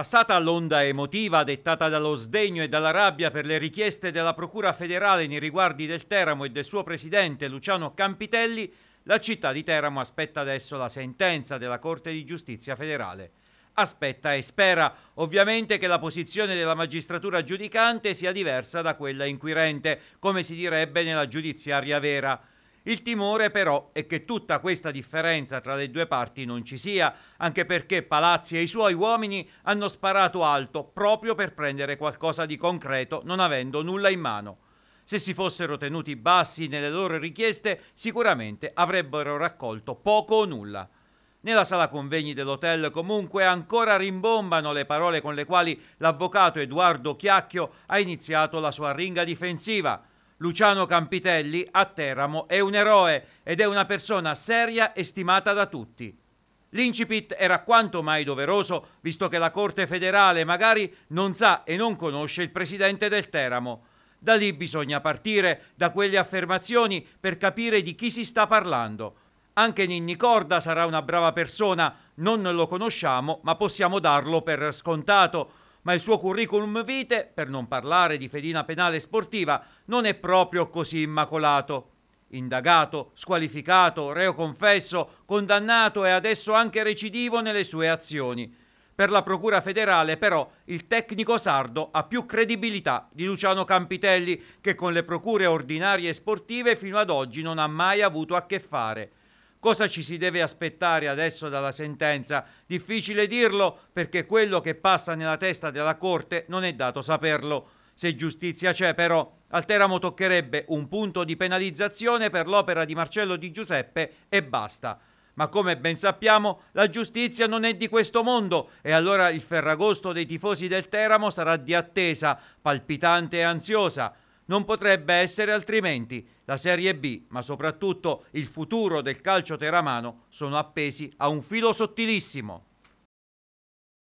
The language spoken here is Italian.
Passata l'onda emotiva dettata dallo sdegno e dalla rabbia per le richieste della Procura federale nei riguardi del Teramo e del suo presidente Luciano Campitelli, la città di Teramo aspetta adesso la sentenza della Corte di Giustizia federale. Aspetta e spera ovviamente che la posizione della magistratura giudicante sia diversa da quella inquirente, come si direbbe nella giudiziaria vera. Il timore però è che tutta questa differenza tra le due parti non ci sia, anche perché Palazzi e i suoi uomini hanno sparato alto proprio per prendere qualcosa di concreto non avendo nulla in mano. Se si fossero tenuti bassi nelle loro richieste, sicuramente avrebbero raccolto poco o nulla. Nella sala convegni dell'hotel comunque ancora rimbombano le parole con le quali l'avvocato Edoardo Chiacchio ha iniziato la sua ringa difensiva. Luciano Campitelli a Teramo è un eroe ed è una persona seria e stimata da tutti. L'incipit era quanto mai doveroso, visto che la Corte federale magari non sa e non conosce il presidente del Teramo. Da lì bisogna partire, da quelle affermazioni, per capire di chi si sta parlando. Anche Ninni Corda sarà una brava persona, non lo conosciamo, ma possiamo darlo per scontato ma il suo curriculum vitae, per non parlare di fedina penale sportiva, non è proprio così immacolato. Indagato, squalificato, reo confesso, condannato e adesso anche recidivo nelle sue azioni. Per la Procura federale, però, il tecnico sardo ha più credibilità di Luciano Campitelli, che con le procure ordinarie e sportive fino ad oggi non ha mai avuto a che fare. Cosa ci si deve aspettare adesso dalla sentenza? Difficile dirlo perché quello che passa nella testa della Corte non è dato saperlo. Se giustizia c'è però, al Teramo toccherebbe un punto di penalizzazione per l'opera di Marcello di Giuseppe e basta. Ma come ben sappiamo, la giustizia non è di questo mondo e allora il ferragosto dei tifosi del Teramo sarà di attesa, palpitante e ansiosa. Non potrebbe essere altrimenti. La Serie B, ma soprattutto il futuro del calcio teramano, sono appesi a un filo sottilissimo.